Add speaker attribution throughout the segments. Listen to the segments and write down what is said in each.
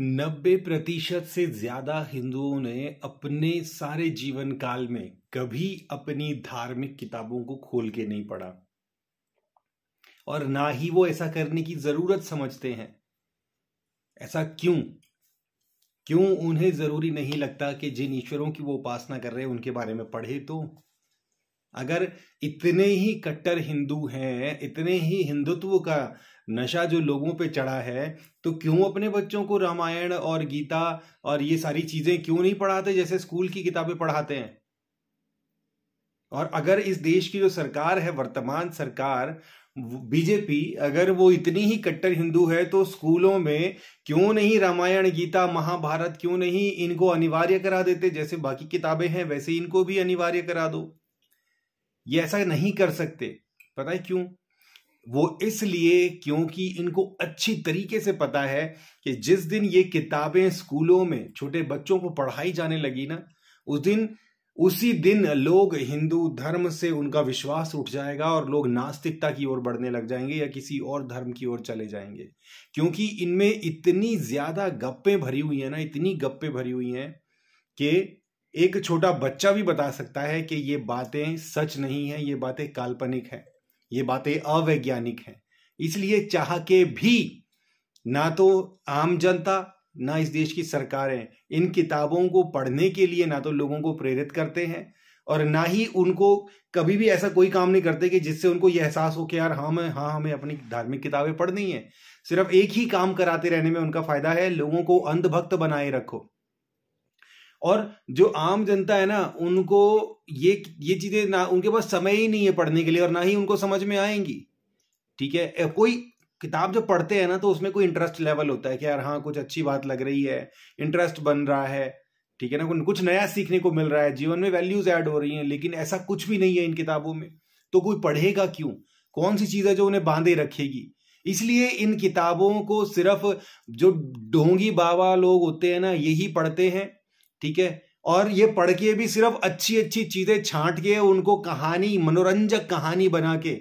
Speaker 1: नब्बे प्रतिशत से ज्यादा हिंदुओं ने अपने सारे जीवन काल में कभी अपनी धार्मिक किताबों को खोल के नहीं पढ़ा और ना ही वो ऐसा करने की जरूरत समझते हैं ऐसा क्यों क्यों उन्हें जरूरी नहीं लगता कि जिन ईश्वरों की वो उपासना कर रहे हैं उनके बारे में पढ़े तो अगर इतने ही कट्टर हिंदू हैं इतने ही हिंदुत्व का नशा जो लोगों पे चढ़ा है तो क्यों अपने बच्चों को रामायण और गीता और ये सारी चीजें क्यों नहीं पढ़ाते जैसे स्कूल की किताबें पढ़ाते हैं और अगर इस देश की जो सरकार है वर्तमान सरकार बीजेपी अगर वो इतनी ही कट्टर हिंदू है तो स्कूलों में क्यों नहीं रामायण गीता महाभारत क्यों नहीं इनको अनिवार्य करा देते जैसे बाकी किताबें हैं वैसे इनको भी अनिवार्य करा दो ये ऐसा नहीं कर सकते पता है क्यों वो इसलिए क्योंकि इनको अच्छी तरीके से पता है कि जिस दिन ये किताबें स्कूलों में छोटे बच्चों को पढ़ाई जाने लगी ना उस दिन उसी दिन लोग हिंदू धर्म से उनका विश्वास उठ जाएगा और लोग नास्तिकता की ओर बढ़ने लग जाएंगे या किसी और धर्म की ओर चले जाएंगे क्योंकि इनमें इतनी ज्यादा गप्पें भरी हुई हैं ना इतनी गप्पे भरी हुई हैं कि एक छोटा बच्चा भी बता सकता है कि ये बातें सच नहीं है ये बातें काल्पनिक हैं ये बातें अवैज्ञानिक हैं इसलिए चाह के भी ना तो आम जनता ना इस देश की सरकारें इन किताबों को पढ़ने के लिए ना तो लोगों को प्रेरित करते हैं और ना ही उनको कभी भी ऐसा कोई काम नहीं करते कि जिससे उनको यह एहसास हो कि यार हाँ मैं हाँ हमें अपनी धार्मिक किताबें पढ़नी है सिर्फ एक ही काम कराते रहने में उनका फायदा है लोगों को अंधभक्त बनाए रखो और जो आम जनता है ना उनको ये ये चीजें ना उनके पास समय ही नहीं है पढ़ने के लिए और ना ही उनको समझ में आएंगी ठीक है कोई किताब जो पढ़ते हैं ना तो उसमें कोई इंटरेस्ट लेवल होता है कि यार हाँ कुछ अच्छी बात लग रही है इंटरेस्ट बन रहा है ठीक है ना कुछ नया सीखने को मिल रहा है जीवन में वैल्यूज ऐड हो रही हैं लेकिन ऐसा कुछ भी नहीं है इन किताबों में तो कोई पढ़ेगा क्यों कौन सी चीज है जो उन्हें बांधे रखेगी इसलिए इन किताबों को सिर्फ जो ढोंगी बाबा लोग होते हैं ना यही पढ़ते हैं ठीक है और ये पढ़ के भी सिर्फ अच्छी अच्छी चीजें छांट के उनको कहानी मनोरंजक कहानी बना के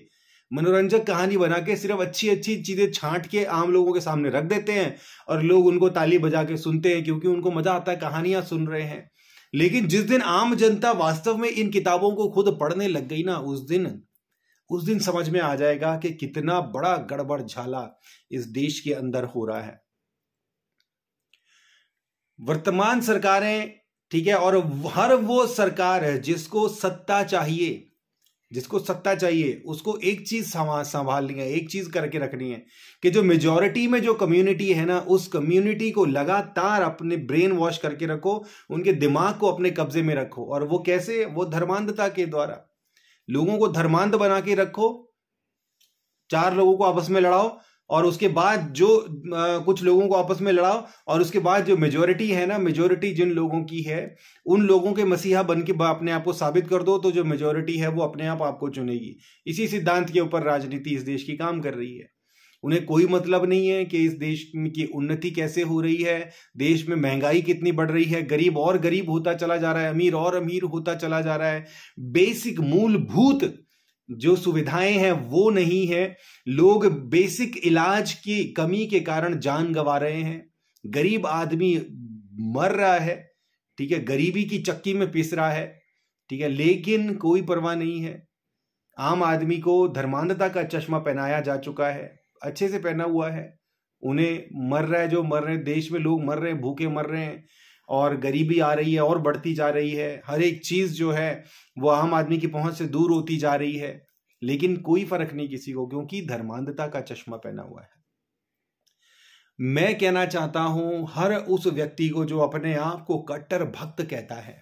Speaker 1: मनोरंजक कहानी बना के सिर्फ अच्छी अच्छी चीजें छांट के आम लोगों के सामने रख देते हैं और लोग उनको ताली बजा के सुनते हैं क्योंकि उनको मजा आता है कहानियां सुन रहे हैं लेकिन जिस दिन आम जनता वास्तव में इन किताबों को खुद पढ़ने लग गई ना उस दिन उस दिन समझ में आ जाएगा कि कितना बड़ा गड़बड़ झाला इस देश के अंदर हो रहा है वर्तमान सरकारें ठीक है और हर वो सरकार है जिसको सत्ता चाहिए जिसको सत्ता चाहिए उसको एक चीज संभालनी है एक चीज करके रखनी है कि जो मेजोरिटी में जो कम्युनिटी है ना उस कम्युनिटी को लगातार अपने ब्रेन वॉश करके रखो उनके दिमाग को अपने कब्जे में रखो और वो कैसे वो धर्मांधता के द्वारा लोगों को धर्मांध बना के रखो चार लोगों को आपस में लड़ाओ और उसके बाद जो आ, कुछ लोगों को आपस में लड़ाओ और उसके बाद जो मेजोरिटी है ना मेजोरिटी जिन लोगों की है उन लोगों के मसीहा बन के अपने आप को साबित कर दो तो जो मेजोरिटी है वो अपने आप आपको चुनेगी इसी सिद्धांत के ऊपर राजनीति इस देश की काम कर रही है उन्हें कोई मतलब नहीं है कि इस देश की उन्नति कैसे हो रही है देश में महंगाई कितनी बढ़ रही है गरीब और गरीब होता चला जा रहा है अमीर और अमीर होता चला जा रहा है बेसिक मूलभूत जो सुविधाएं हैं वो नहीं है लोग बेसिक इलाज की कमी के कारण जान गंवा रहे हैं गरीब आदमी मर रहा है ठीक है गरीबी की चक्की में पिस रहा है ठीक है लेकिन कोई परवाह नहीं है आम आदमी को धर्मांधता का चश्मा पहनाया जा चुका है अच्छे से पहना हुआ है उन्हें मर रहा है जो मर रहे हैं देश में लोग मर रहे हैं भूखे मर रहे हैं और गरीबी आ रही है और बढ़ती जा रही है हर एक चीज़ जो है वो आम आदमी की पहुंच से दूर होती जा रही है लेकिन कोई फर्क नहीं किसी को क्योंकि धर्मांधता का चश्मा पहना हुआ है मैं कहना चाहता हूं हर उस व्यक्ति को जो अपने आप को कट्टर भक्त कहता है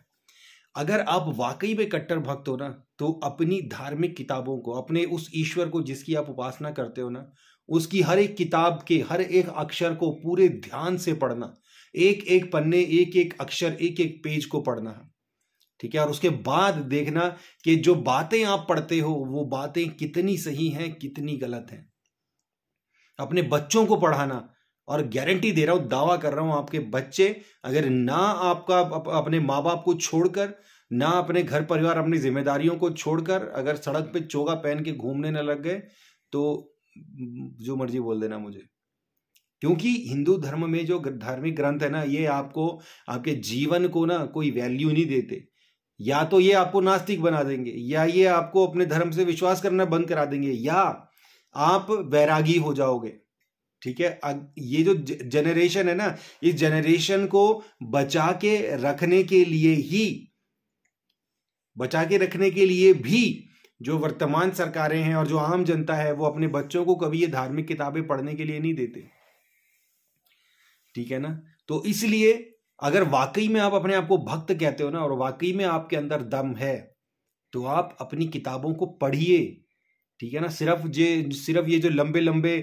Speaker 1: अगर आप वाकई में कट्टर भक्त हो ना तो अपनी धार्मिक किताबों को अपने उस ईश्वर को जिसकी आप उपासना करते हो ना उसकी हर एक किताब के हर एक अक्षर को पूरे ध्यान से पढ़ना एक एक पन्ने एक एक अक्षर एक एक पेज को पढ़ना है ठीक है और उसके बाद देखना कि जो बातें आप पढ़ते हो वो बातें कितनी सही हैं कितनी गलत हैं अपने बच्चों को पढ़ाना और गारंटी दे रहा हूं दावा कर रहा हूं आपके बच्चे अगर ना आपका अप, अपने माँ बाप को छोड़कर ना अपने घर परिवार अपनी जिम्मेदारियों को छोड़कर अगर सड़क पे चोगा पहन के घूमने न लग गए तो जो मर्जी बोल देना मुझे क्योंकि हिंदू धर्म में जो धार्मिक ग्रंथ है ना ये आपको आपके जीवन को ना कोई वैल्यू नहीं देते या तो ये आपको नास्तिक बना देंगे या ये आपको अपने धर्म से विश्वास करना बंद करा देंगे या आप वैरागी हो जाओगे ठीक है ये जो जनरेशन है ना इस जनरेशन को बचा के रखने के लिए ही बचा के रखने के लिए भी जो वर्तमान सरकारें हैं और जो आम जनता है वो अपने बच्चों को कभी ये धार्मिक किताबें पढ़ने के लिए नहीं देते ठीक है ना तो इसलिए अगर वाकई में आप अपने आप को भक्त कहते हो ना और वाकई में आपके अंदर दम है तो आप अपनी किताबों को पढ़िए ठीक है ना सिर्फ जे सिर्फ ये जो लंबे लंबे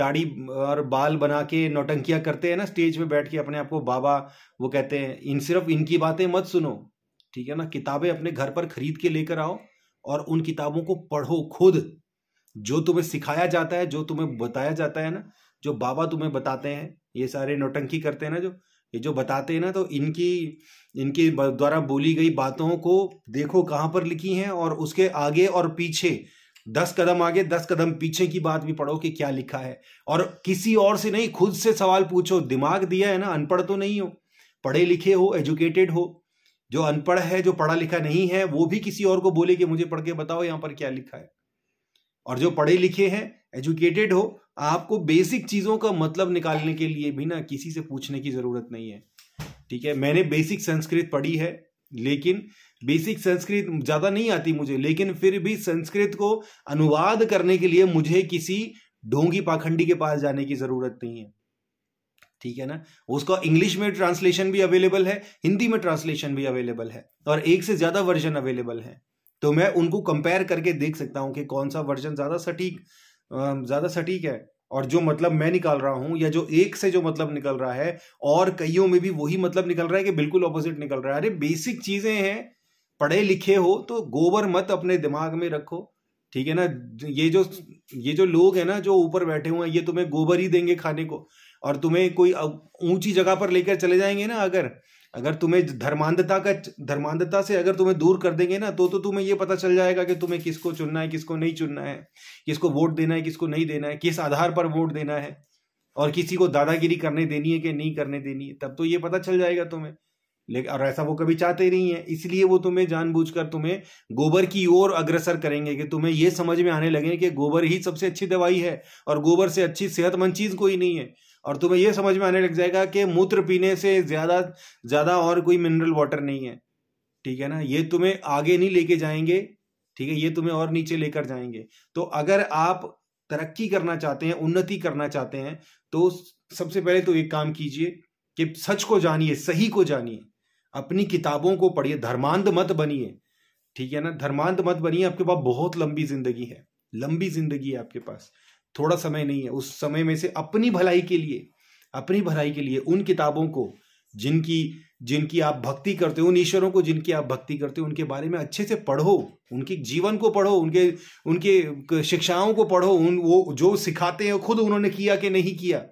Speaker 1: दाढ़ी और बाल बना के नौटंकियां करते हैं ना स्टेज पे बैठ के अपने आप को बाबा वो कहते हैं इन सिर्फ इनकी बातें मत सुनो ठीक है ना किताबें अपने घर पर खरीद के लेकर आओ और उन किताबों को पढ़ो खुद जो तुम्हें सिखाया जाता है जो तुम्हें बताया जाता है ना जो बाबा तुम्हें बताते हैं ये सारे नोटंकी करते हैं ना जो ये जो बताते हैं ना तो इनकी इनके द्वारा बोली गई बातों को देखो कहाँ पर लिखी हैं और उसके आगे और पीछे दस कदम आगे दस कदम पीछे की बात भी पढ़ो कि क्या लिखा है और किसी और से नहीं खुद से सवाल पूछो दिमाग दिया है ना अनपढ़ तो नहीं हो पढ़े लिखे हो एजुकेटेड हो जो अनपढ़ है जो पढ़ा लिखा नहीं है वो भी किसी और को बोले कि मुझे पढ़ के बताओ यहाँ पर क्या लिखा है और जो पढ़े लिखे हैं एजुकेटेड हो आपको बेसिक चीजों का मतलब निकालने के लिए भी ना किसी से पूछने की जरूरत नहीं है ठीक है मैंने बेसिक संस्कृत पढ़ी है लेकिन बेसिक संस्कृत ज्यादा नहीं आती मुझे लेकिन फिर भी संस्कृत को अनुवाद करने के लिए मुझे किसी ढोंगी पाखंडी के पास जाने की जरूरत नहीं है ठीक है ना उसका इंग्लिश में ट्रांसलेशन भी अवेलेबल है हिंदी में ट्रांसलेशन भी अवेलेबल है और एक से ज्यादा वर्जन अवेलेबल है तो मैं उनको कंपेयर करके देख सकता हूं कि कौन सा वर्जन ज्यादा सटीक ज़्यादा सटीक है और जो मतलब मैं निकाल रहा हूं या जो एक से जो मतलब निकल रहा है और कईयों में भी वही मतलब निकल रहा है कि बिल्कुल ऑपोजिट निकल रहा है अरे बेसिक चीजें हैं पढ़े लिखे हो तो गोबर मत अपने दिमाग में रखो ठीक है ना ये जो ये जो लोग हैं ना जो ऊपर बैठे हुए हैं ये तुम्हें गोबर ही देंगे खाने को और तुम्हें कोई ऊंची जगह पर लेकर चले जाएंगे ना अगर अगर तुम्हें धर्मांधता का धर्मांधता से अगर तुम्हें दूर कर देंगे ना तो तो तुम्हें ये पता चल जाएगा कि तुम्हें किसको चुनना है किसको नहीं चुनना है किसको वोट देना है किसको नहीं देना है किस आधार पर वोट देना है और किसी को दादागिरी करने देनी है कि नहीं करने देनी है तब तो ये पता चल जाएगा तुम्हें लेकिन और ऐसा वो कभी चाहते नहीं है इसलिए वो तुम्हें जानबूझकर तुम्हें गोबर की ओर अग्रसर करेंगे कि तुम्हें ये समझ में आने लगे कि गोबर ही सबसे अच्छी दवाई है और गोबर से अच्छी सेहतमंद चीज कोई नहीं है और तुम्हें यह समझ में आने लग जाएगा कि मूत्र पीने से ज़्यादा ज़्यादा और कोई मिनरल वाटर नहीं है ठीक है ना ये तुम्हें आगे नहीं लेके जाएंगे ठीक है ये तुम्हें और नीचे लेकर जाएंगे तो अगर आप तरक्की करना चाहते हैं उन्नति करना चाहते हैं तो सबसे पहले तो एक काम कीजिए कि सच को जानिए सही को जानिए अपनी किताबों को पढ़िए धर्मांध मत बनिए ठीक है ना धर्मांध मत बनिए आपके पास बहुत लंबी जिंदगी है लंबी जिंदगी है आपके पास थोड़ा समय नहीं है उस समय में से अपनी भलाई के लिए अपनी भलाई के लिए उन किताबों को जिनकी जिनकी आप भक्ति करते हो उन ईश्वरों को जिनकी आप भक्ति करते हो उनके बारे में अच्छे से पढ़ो उनके जीवन को पढ़ो उनके उनके शिक्षाओं को पढ़ो उन वो जो सिखाते हैं खुद उन्होंने किया कि नहीं किया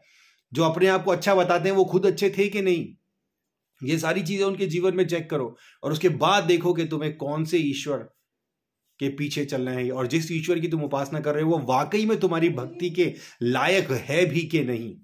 Speaker 1: जो अपने आप को अच्छा बताते हैं वो खुद अच्छे थे कि नहीं ये सारी चीज़ें उनके जीवन में चेक करो और उसके बाद देखो कि तुम्हें कौन से ईश्वर के पीछे चलना है और जिस ईश्वर की तुम उपासना कर रहे हो वो वाकई में तुम्हारी भक्ति के लायक है भी के नहीं